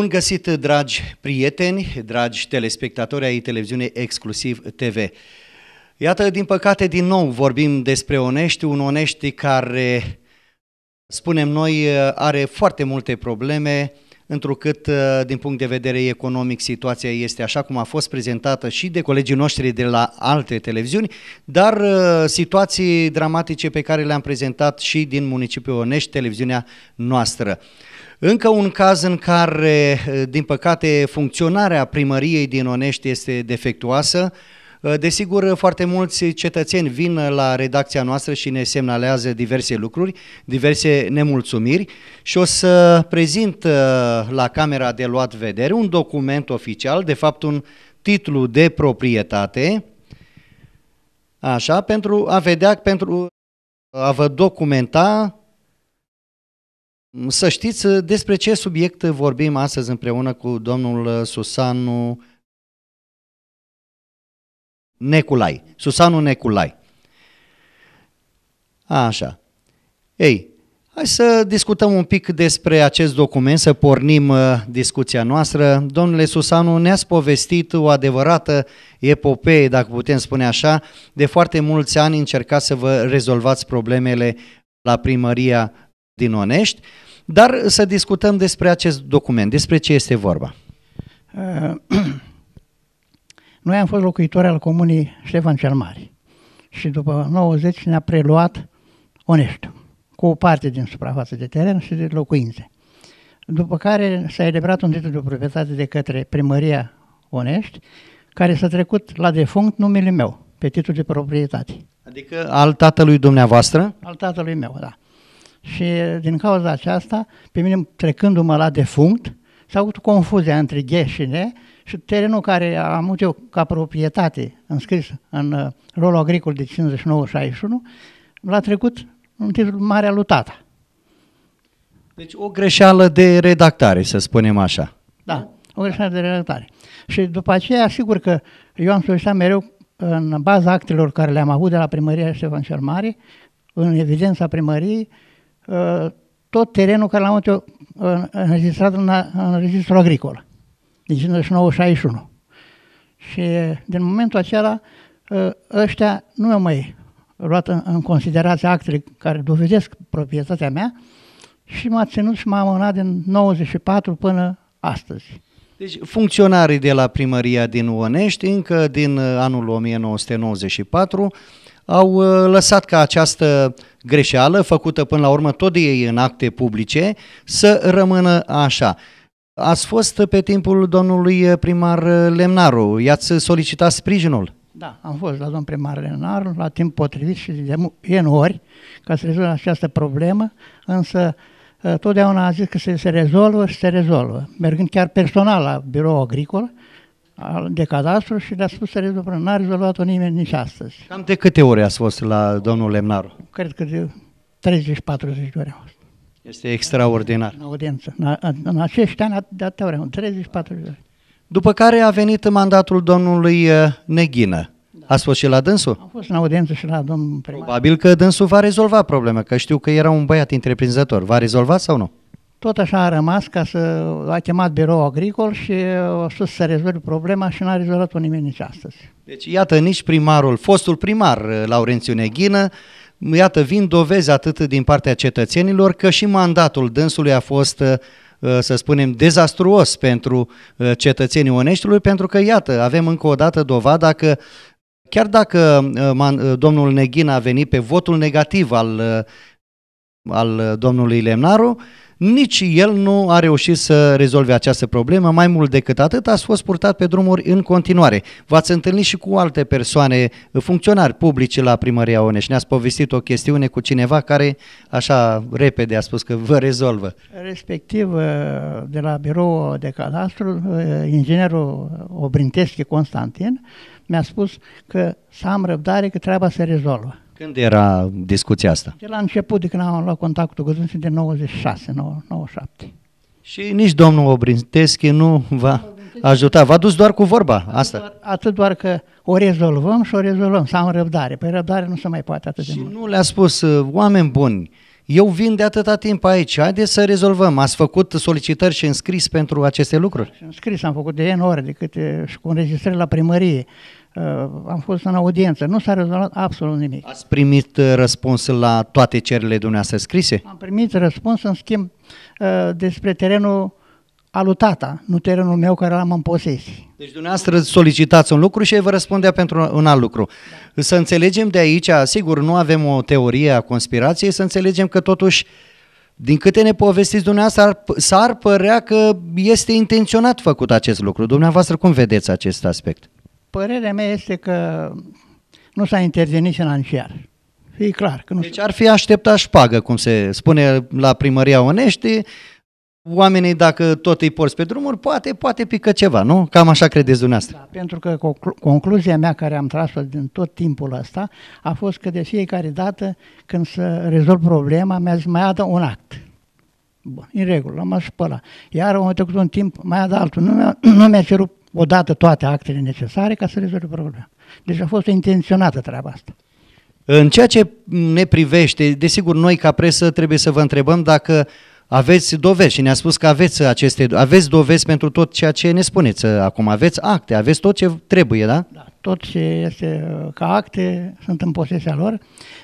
Bun găsit, dragi prieteni, dragi telespectatori ai televiziunii Exclusiv TV. Iată, din păcate, din nou vorbim despre Onești, un Onești care, spunem noi, are foarte multe probleme, întrucât, din punct de vedere economic, situația este așa cum a fost prezentată și de colegii noștri de la alte televiziuni, dar situații dramatice pe care le-am prezentat și din municipiul Onești, televiziunea noastră. Încă un caz în care, eh, din păcate, funcționarea primăriei din Onești este defectuoasă. Eh, desigur, foarte mulți cetățeni vin la redacția noastră și ne semnalează diverse lucruri, diverse nemulțumiri și o să prezint eh, la camera de luat vedere un document oficial, de fapt un titlu de proprietate, așa, pentru a vedea, pentru a vă documenta să știți uh, despre ce subiect vorbim astăzi împreună cu domnul uh, Susanu Neculai. Susanu Neculai. Așa. Ei, hai să discutăm un pic despre acest document, să pornim uh, discuția noastră. Domnule Susanu, ne-ați povestit o adevărată epopee, dacă putem spune așa. De foarte mulți ani încercați să vă rezolvați problemele la primăria din Onești, dar să discutăm despre acest document, despre ce este vorba. Noi am fost locuitori al comunii Ștefan cel Mare și după 90 ne-a preluat Onești cu o parte din suprafață de teren și de locuințe. După care s-a elibrat un titlu de proprietate de către primăria Onești, care s-a trecut la defunct numele meu, pe titlu de proprietate. Adică al tatălui dumneavoastră? Al tatălui meu, da și din cauza aceasta, pe mine trecându-mă la defunct, s-a avut confuzia între ghe și ne și terenul care am avut eu ca proprietate înscris în uh, rolul agricol de 59-61, l-a trecut în titlul Marea lui Deci o greșeală de redactare, să spunem așa. Da, o greșeală de redactare. Și după aceea, sigur că eu am solicitat mereu în baza actelor care le-am avut de la primăria Ștefan cel Mare, în evidența primăriei, Uh, tot terenul care l-am uh, înregistrat în, uh, în registrul agricol, din deci 1961. Și din momentul acela, ăștia nu mi-au mai luat în, în considerație actele care dovedesc proprietatea mea și m-a ținut și m-a amânat din 94 până astăzi. Deci funcționarii de la primăria din Onești încă din anul 1994 au uh, lăsat ca această greșeală, făcută până la urmă tot de ei în acte publice, să rămână așa. Ați fost pe timpul domnului primar uh, Lemnaru, i-ați solicitat sprijinul? Da, am fost la domn primar Lemnaru la timp potrivit și de ori ca să rezolve această problemă, însă uh, totdeauna a zis că se, se rezolvă și se rezolvă, mergând chiar personal la birou agricol de cadastru și le-a spus să rezolvă. N-a rezolvat-o nimeni nici astăzi. Cam de câte ore ați fost la domnul Lemnaru? Cred că de 30-40 de ore fost. Este extraordinar. În audiență. În acești ani de atâtea ore, 30-40 de ore. După care a venit mandatul domnului uh, Neghină. Da. Ați fost și la dânsul? Am fost în audiență și la domnul primar. Probabil că dânsul va rezolva problema, că știu că era un băiat întreprinzător. Va rezolva sau nu? tot așa a rămas ca să a chemat birou agricol și a uh, spus să rezolve problema și n-a rezolvat-o nimeni nici astăzi. Deci iată nici primarul, fostul primar uh, Laurențiu Neghină, iată vin dovezi atât din partea cetățenilor că și mandatul dânsului a fost uh, să spunem, dezastruos pentru cetățenii Oneștiului, pentru că, iată, avem încă o dată dovada că chiar dacă domnul Neghin a venit pe votul negativ al, al domnului Lemnaru, nici el nu a reușit să rezolve această problemă, mai mult decât atât a fost purtat pe drumuri în continuare. V-ați întâlnit și cu alte persoane, funcționari publici la primăria și Ne-ați povestit o chestiune cu cineva care așa repede a spus că vă rezolvă. Respectiv, uh, de la birou de cadastru, uh, inginerul Obrinteschi Constantin mi-a spus că să am răbdare că treaba se rezolvă. Când era discuția asta? De la început, de când am luat contactul cu dânsul, de 96, 97. Și nici domnul Obrinteschi nu va ajuta, v-a dus doar cu vorba asta. Doar, atât doar că o rezolvăm și o rezolvăm, să am răbdare. Păi răbdare nu se mai poate atât și de mult. nu le-a spus, uh, oameni buni, eu vin de atâta timp aici, haideți să rezolvăm. Ați făcut solicitări și înscris pentru aceste lucruri? Și înscris am făcut de N ore, de câte, și cu înregistrări la primărie. Uh, am fost în audiență, nu s-a rezolvat absolut nimic. Ați primit uh, răspuns la toate cererile dumneavoastră scrise? Am primit răspuns, în schimb, uh, despre terenul alutata, nu terenul meu care l-am în posesie. Deci dumneavoastră solicitați un lucru și ei vă răspundea pentru un alt lucru. Da. Să înțelegem de aici, sigur, nu avem o teorie a conspirației, să înțelegem că totuși, din câte ne povestiți dumneavoastră, s-ar părea că este intenționat făcut acest lucru. Dumneavoastră, cum vedeți acest aspect? Părerea mea este că nu s-a intervenit financiar. E clar că nu Deci ar fi așteptat șpagă, cum se spune la primăria Onești, oamenii dacă tot îi porți pe drumuri, poate, poate pică ceva, nu? Cam așa credeți dumneavoastră. Da, pentru că conclu- concluzia mea care am tras-o din tot timpul ăsta a fost că de fiecare dată când să rezolv problema, mi-a zis mai adă un act. Bun, în regulă, l-am spălat. Iar am trecut un timp, mai adă altul, nu mi-a, nu mi-a cerut odată toate actele necesare ca să rezolve problema. Deci a fost intenționată treaba asta. În ceea ce ne privește, desigur, noi ca presă trebuie să vă întrebăm dacă aveți dovezi și ne-a spus că aveți aceste, aveți dovezi pentru tot ceea ce ne spuneți acum, aveți acte, aveți tot ce trebuie, da? Da, tot ce este uh, ca acte sunt în posesia lor,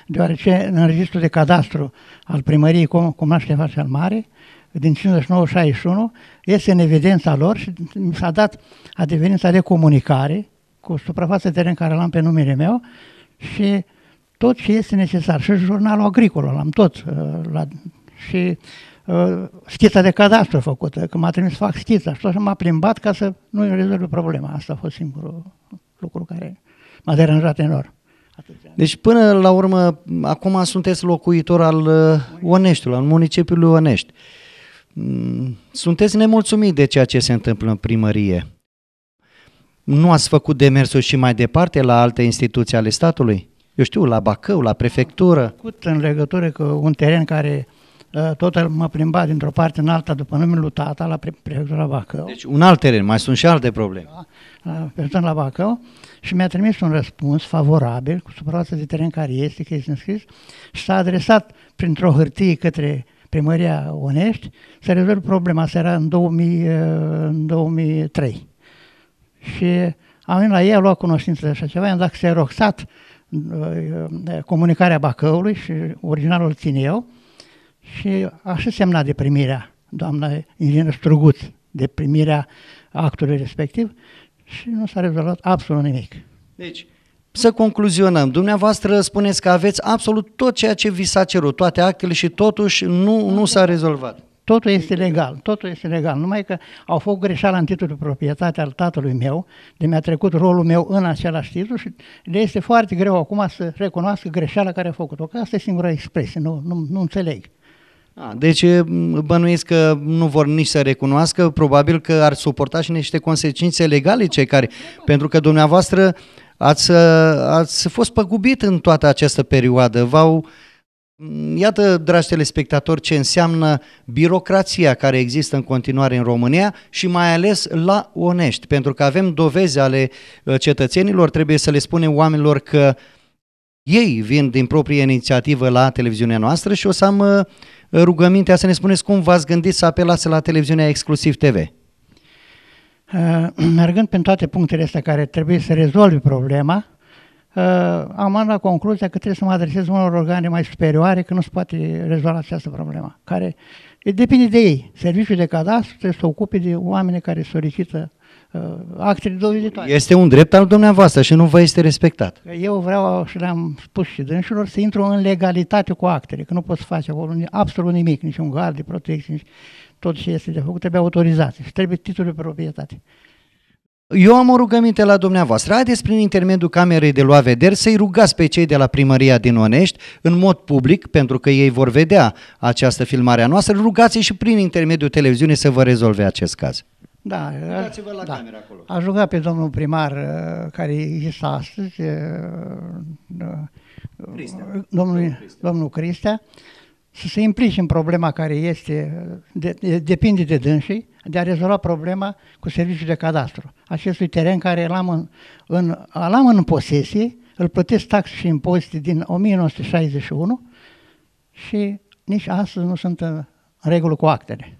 deoarece în registrul de cadastru al primăriei Comuna Ștefan al Mare din 59-61 este în evidența lor și mi s-a dat adevenința de comunicare cu suprafața teren care l-am pe numele meu și tot ce este necesar. Și jurnalul agricol l-am tot. Uh, la, și uh, schița de cadastru făcută, că m-a trimis să fac schița și tot m-a plimbat ca să nu rezolv problema. Asta a fost singurul lucru care m-a deranjat enorm. Deci până la urmă, acum sunteți locuitor al uh, Oneștiului, al municipiului Onești. Mm, sunteți nemulțumit de ceea ce se întâmplă în primărie. Nu ați făcut demersuri și mai departe la alte instituții ale statului? Eu știu, la Bacău, la prefectură. Am făcut în legătură cu un teren care ă, tot mă plimba dintr-o parte în alta după numele lui tata la prefectura Bacău. Deci un alt teren, mai sunt și alte probleme. Da, la, la Bacău și mi-a trimis un răspuns favorabil cu suprafața de teren care este, că este înscris și s-a adresat printr-o hârtie către uh, primăria Onești să rezolvă problema. Asta era în, 2000, uh, în 2003. Și am venit la ei, am luat cunoștință de așa ceva, i-am dat xeroxat uh, uh, comunicarea Bacăului și originalul țin eu și așa semna de primirea doamna inginer Struguț, de primirea actului respectiv și nu s-a rezolvat absolut nimic. Deci, să concluzionăm, dumneavoastră spuneți că aveți absolut tot ceea ce vi s-a cerut, toate actele și totuși nu, nu s-a rezolvat. Totul este legal, totul este legal, numai că au făcut greșeala în titlul de proprietate al tatălui meu, de mi-a trecut rolul meu în același titlu și le este foarte greu acum să recunoască greșeala care a făcut-o, că asta e singura expresie, nu, nu, nu înțeleg. A, deci bănuiesc că nu vor nici să recunoască, probabil că ar suporta și niște consecințe legale cei care, pentru că dumneavoastră uh, Ați, ați fost păgubit în toată această perioadă. V-au, iată, dragi telespectatori, ce înseamnă birocrația care există în continuare în România și mai ales la Onești, pentru că avem dovezi ale uh, cetățenilor, trebuie să le spunem oamenilor că ei vin din proprie inițiativă la televiziunea noastră și o să am uh, rugămintea să ne spuneți cum v-ați gândit să apelați la televiziunea Exclusiv TV. Uh, mergând prin toate punctele astea care trebuie să rezolvi problema, uh, am ajuns la concluzia că trebuie să mă adresez unor organe mai superioare că nu se poate rezolva această problemă, care depinde de ei. Serviciul de cadastru trebuie să se ocupe de oameni care solicită uh, actele doveditoare. Este un drept al dumneavoastră și nu vă este respectat. Eu vreau, și le-am spus și dânșilor, să intru în legalitate cu actele, că nu poți face absolut nimic, niciun gard de protecție. Nici tot ce este de făcut trebuie autorizație și trebuie titlul de proprietate. Eu am o rugăminte la dumneavoastră. Haideți prin intermediul Camerei de Lua Vederi să-i rugați pe cei de la primăria din Onești, în mod public, pentru că ei vor vedea această filmare a noastră, rugați și prin intermediul televiziunii să vă rezolve acest caz. Da, Uitați-vă la da. camera acolo. Aș ruga pe domnul primar uh, care este astăzi, uh, uh, Cristea. Domnul, domnul Cristea, domnul Cristea să se implice în problema care este, de, de, depinde de dânsii, de a rezolva problema cu serviciul de cadastru. Acestui teren care l-am în, în, l-am în posesie, îl plătesc taxe și impozite din 1961 și nici astăzi nu sunt în regulă cu actele.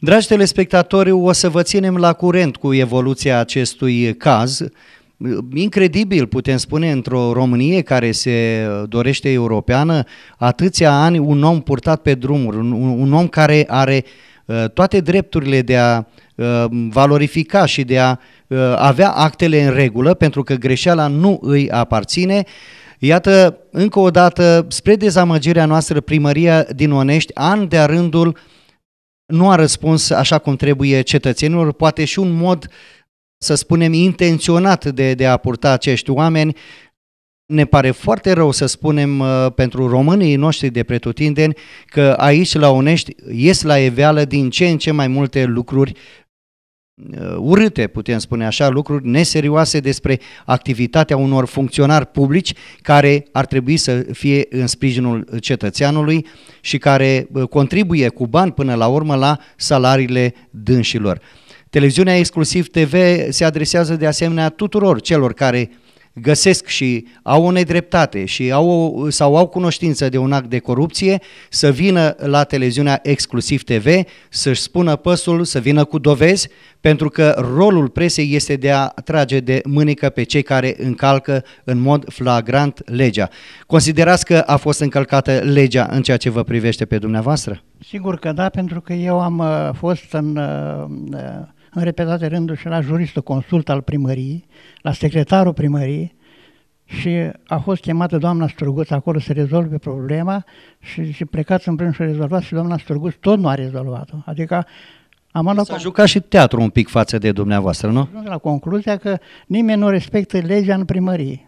Dragi telespectatori, o să vă ținem la curent cu evoluția acestui caz incredibil, putem spune, într-o Românie care se dorește europeană, atâția ani un om purtat pe drumuri, un, un om care are uh, toate drepturile de a uh, valorifica și de a uh, avea actele în regulă, pentru că greșeala nu îi aparține. Iată, încă o dată, spre dezamăgirea noastră, primăria din Onești, an de rândul, nu a răspuns așa cum trebuie cetățenilor, poate și un mod uh, să spunem, intenționat de, de a purta acești oameni. Ne pare foarte rău să spunem uh, pentru românii noștri de pretutindeni că aici la Onești ies la eveală din ce în ce mai multe lucruri uh, urâte, putem spune așa, lucruri neserioase despre activitatea unor funcționari publici care ar trebui să fie în sprijinul cetățeanului și care uh, contribuie cu bani până la urmă la salariile dânșilor. Televiziunea Exclusiv TV se adresează de asemenea tuturor celor care găsesc și au o nedreptate și au o, sau au cunoștință de un act de corupție, să vină la televiziunea Exclusiv TV, să-și spună păsul, să vină cu dovezi, pentru că rolul presei este de a trage de mânică pe cei care încalcă în mod flagrant legea. Considerați că a fost încălcată legea în ceea ce vă privește pe dumneavoastră? Sigur că da, pentru că eu am uh, fost în uh, uh, în repetate rânduri și la juristul consult al primăriei, la secretarul primăriei și a fost chemată doamna Sturguț acolo să rezolve problema și, și plecați împreună și rezolvați și doamna Sturguț tot nu a rezolvat-o. Adică am S-a la... jucat și teatru un pic față de dumneavoastră, nu? la concluzia că nimeni nu respectă legea în primărie.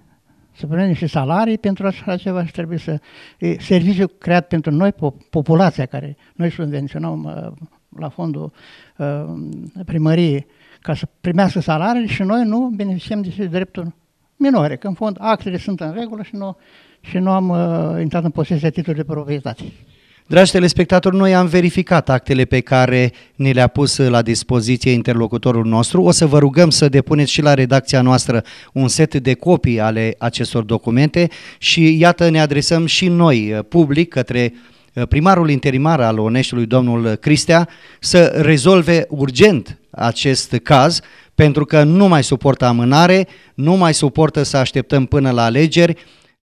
Să punem niște salarii pentru așa ceva și trebuie să... E, serviciu creat pentru noi, populația care noi subvenționăm la fondul uh, primăriei ca să primească salarii și noi nu beneficiem de dreptul minore, că în fond actele sunt în regulă și nu, și nu am uh, intrat în posesia titlului de proprietate. Dragi telespectatori, noi am verificat actele pe care ne le-a pus la dispoziție interlocutorul nostru. O să vă rugăm să depuneți și la redacția noastră un set de copii ale acestor documente și iată ne adresăm și noi uh, public către uh, Eh, primarul interimar al Oneștiului, domnul Cristea, să rezolve urgent acest caz, pentru că nu mai suportă amânare, nu mai suportă să așteptăm până la alegeri,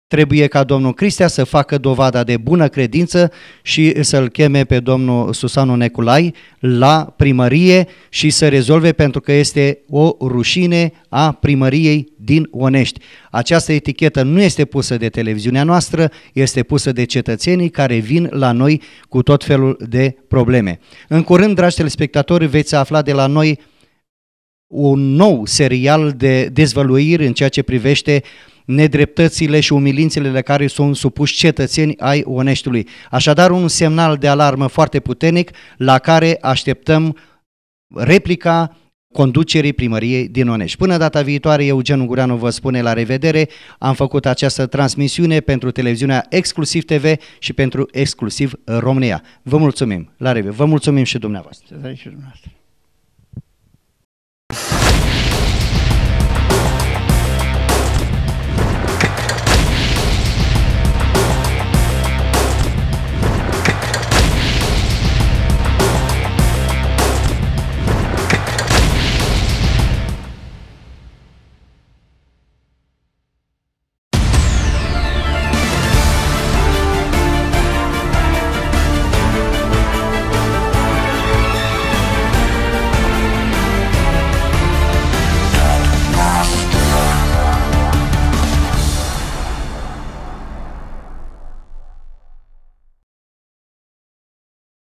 trebuie ca domnul Cristea să facă dovada de bună credință și să-l cheme pe domnul Susanu Neculai la primărie și să rezolve pentru că este o rușine a primăriei din Onești. Această etichetă nu este pusă de televiziunea noastră, este pusă de cetățenii care vin la noi cu tot felul de probleme. În curând, dragi telespectatori, veți afla de la noi un nou serial de dezvăluiri în ceea ce privește uh, nedreptățile și umilințele la care sunt supuși cetățeni ai Oneștiului. Așadar, un semnal de alarmă foarte puternic la care așteptăm replica conducerii primăriei din Onești. Până data viitoare, Eugen Ungureanu vă spune la revedere. Am făcut această transmisiune pentru televiziunea Exclusiv TV și pentru Exclusiv România. Vă mulțumim! La revedere! Vă mulțumim și dumneavoastră! Da, și dumneavoastră.